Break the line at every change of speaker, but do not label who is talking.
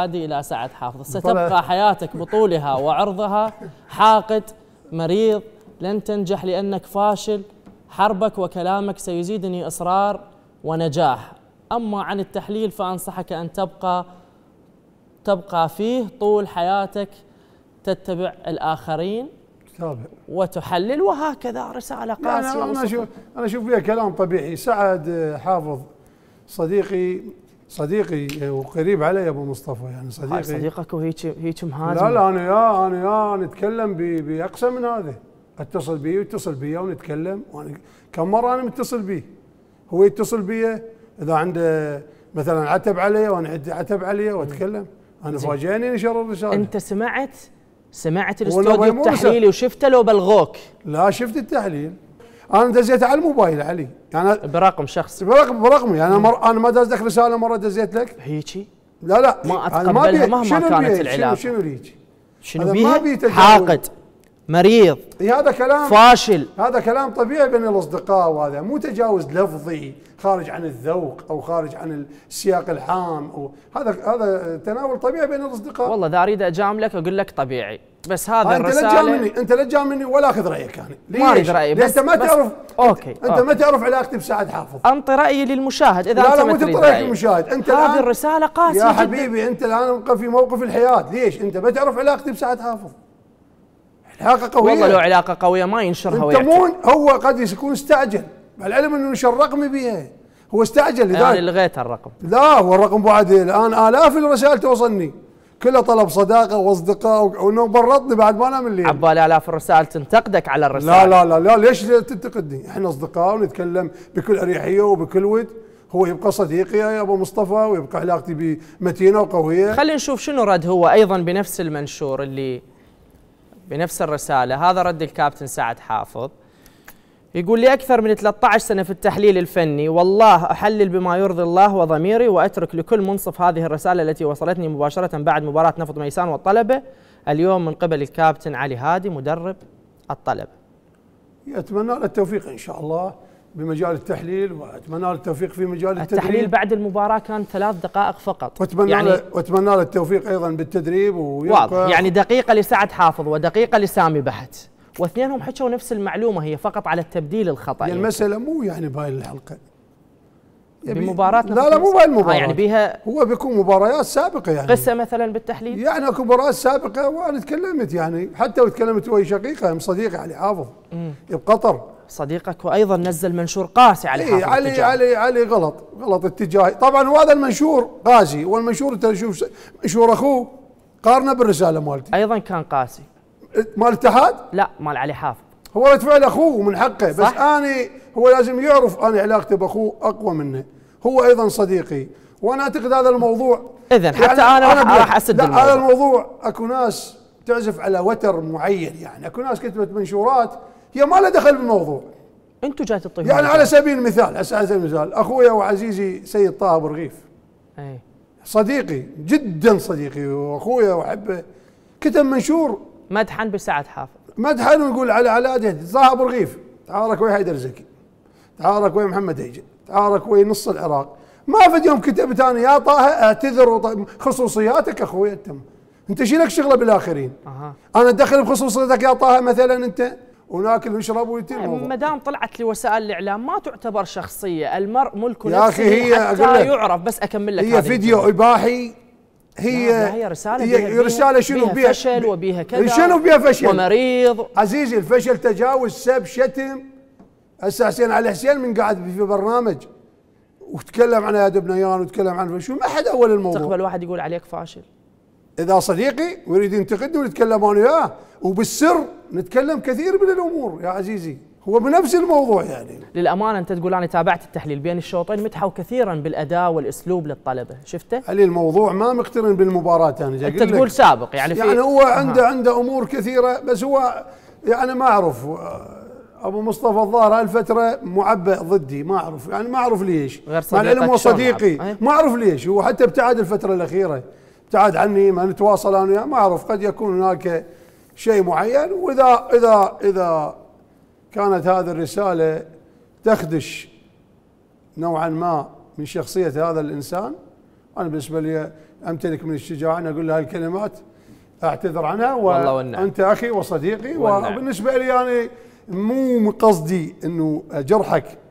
عادي إلى سعد حافظ ستبقى حياتك بطولها وعرضها حاقد مريض لن تنجح لأنك فاشل حربك وكلامك سيزيدني إصرار ونجاح أما عن التحليل فأنصحك أن تبقى تبقى فيه طول حياتك تتبع الآخرين وتحلل وهكذا رسالة قاسية أنا أشوف
أنا أشوف فيها كلام طبيعي سعد حافظ صديقي صديقي وقريب علي ابو مصطفى يعني صديقي صديقك وهيك هيك مهاجم لا لا انا يا انا يا نتكلم باقسى من هذا اتصل بي ويتصل بي ونتكلم وانا كم مره انا متصل بيه هو يتصل بي اذا عنده مثلا عتب علي وانا عندي عتب علي واتكلم انا فاجئني نشر الرساله انت سمعت سمعت الاستوديو التحليلي وشفته لو بلغوك لا شفت التحليل انا دزيت على الموبايل علي يعني برقم شخص برقم برقمي يعني مم. انا ما دزت لك رساله مره دزيت لك هيجي لا لا ما يعني اتقبلها مهما كانت العلاقه شنو شنو هيجي شنو بيه حاقد مريض هذا كلام فاشل هذا كلام طبيعي بين الاصدقاء وهذا مو تجاوز لفظي خارج عن الذوق او خارج عن السياق العام او هذا هذا تناول طبيعي بين الاصدقاء
والله اذا اريد اجاملك اقول لك طبيعي بس هذا آه، انت لا تجاملني
انت لا تجاملني ولا اخذ رايك انا ما اريد رايي بس انت ما تعرف اوكي انت أوكي. ما تعرف علاقتي بسعد حافظ انطي رايي للمشاهد اذا لا لا مو تنطي رايك للمشاهد انت هذه الرساله قاسيه يا حبيبي انت الان في موقف الحياه ليش انت ما تعرف علاقتي بسعد حافظ علاقه قويه والله لو
علاقه قويه ما ينشرها وياك
هو قد يكون استعجل مع العلم انه نشر رقمي بها هو استعجل لذلك يعني
لغيت الرقم
لا هو الرقم بعد الان الاف الرسائل توصلني كله طلب صداقه واصدقاء وانه برطني بعد ما انا من الليل عبالي الاف الرسائل تنتقدك على الرسائل لا لا لا لا ليش تنتقدني؟ احنا اصدقاء ونتكلم بكل اريحيه وبكل ود هو يبقى صديقي يا ابو مصطفى ويبقى علاقتي بمتينه وقويه خلينا
نشوف شنو رد هو ايضا بنفس المنشور اللي بنفس الرساله هذا رد الكابتن سعد حافظ يقول لي أكثر من 13 سنة في التحليل الفني والله أحلل بما يرضي الله وضميري وأترك لكل منصف هذه الرسالة التي وصلتني مباشرة بعد مباراة نفط ميسان والطلبة اليوم من قبل الكابتن علي هادي مدرب الطلبة
أتمنى له التوفيق إن شاء الله بمجال التحليل وأتمنى له التوفيق في مجال التدريب التحليل
بعد المباراة كان ثلاث دقائق فقط وأتمنى يعني
وأتمنى له التوفيق أيضا بالتدريب
واضح يعني
دقيقة لسعد حافظ ودقيقة لسامي بحت
واثنينهم حكوا نفس المعلومه هي فقط على التبديل الخطا يعني المساله مو يعني بهاي الحلقه
يعني بمباراة لا لا مو بهاي آه يعني بها هو بيكون مباريات سابقة يعني قصة مثلا بالتحليل يعني اكو مباريات سابقة وانا تكلمت يعني حتى وتكلمت ويا شقيقة يعني صديقي علي حافظ بقطر صديقك وايضا نزل منشور قاسي على إيه علي علي علي غلط غلط اتجاهي طبعا وهذا المنشور قاسي والمنشور انت شوف منشور اخوه قارنه بالرساله مالتي ايضا كان قاسي مال الاتحاد؟ لا مال علي حافظ هو رد فعل اخوه ومن حقه صح؟ بس اني هو لازم يعرف انا علاقتي باخوه اقوى منه هو ايضا صديقي وانا اعتقد هذا الموضوع اذا يعني حتى انا, أنا راح اسد الموضوع هذا الموضوع اكو ناس تعزف على وتر معين يعني اكو ناس كتبت منشورات هي ما لها دخل بالموضوع انتم جاي تطيحون يعني على سبيل المثال على سبيل المثال اخويا وعزيزي سيد طه ابو رغيف إيه. صديقي جدا صديقي واخويا واحبه كتب منشور
مدحا بسعد حافظ
مدحا ويقول على على دهدي ابو رغيف تعارك ويا حيدر زكي تعارك ويا محمد هيجي تعارك ويا نص العراق ما في يوم كتبت انا يا طه اعتذر خصوصياتك اخوي انت انت شيلك لك شغله بالاخرين أه. انا ادخل بخصوصيتك يا طه مثلا انت وناكل ونشرب ويتم ما
دام طلعت لوسائل الاعلام ما تعتبر شخصيه، المرء ملك يا اخي هي حتى يعرف بس اكمل لك هي فيديو اباحي هي نعم، هي رساله هي بيها رساله شنو بيها, بيها فشل وبيها كذا شنو بيها فشل
ومريض عزيزي الفشل تجاوز سب شتم هسه حسين علي حسين من قاعد في برنامج وتكلم عن اياد بنيان وتكلم عن شو ما حد اول الموضوع تقبل واحد يقول عليك فاشل اذا صديقي ويريد ينتقدني ونتكلم انا وياه وبالسر نتكلم كثير من الامور يا عزيزي هو بنفس الموضوع يعني
للامانه انت تقول انا تابعت التحليل بين الشوطين متحوا كثيرا بالاداء والاسلوب للطلبه شفته
علي الموضوع ما مقترن بالمباراه انا انت تقول سابق يعني في يعني هو عنده عنده امور كثيره بس هو يعني ما اعرف ابو مصطفى الظاهر هالفتره معبأ ضدي ما اعرف يعني ما اعرف ليش غير مع العلم هو صديقي ما اعرف ليش هو حتى ابتعد الفتره الاخيره ابتعد عني ما نتواصل انا ما اعرف قد يكون هناك شيء معين واذا اذا اذا كانت هذه الرسالة تخدش نوعا ما من شخصية هذا الإنسان أنا بالنسبة لي أمتلك من الشجاعة أن أقول له هالكلمات أعتذر عنها وأنت أخي وصديقي والنعم. وبالنسبة لي يعني مو قصدي أنه أجرحك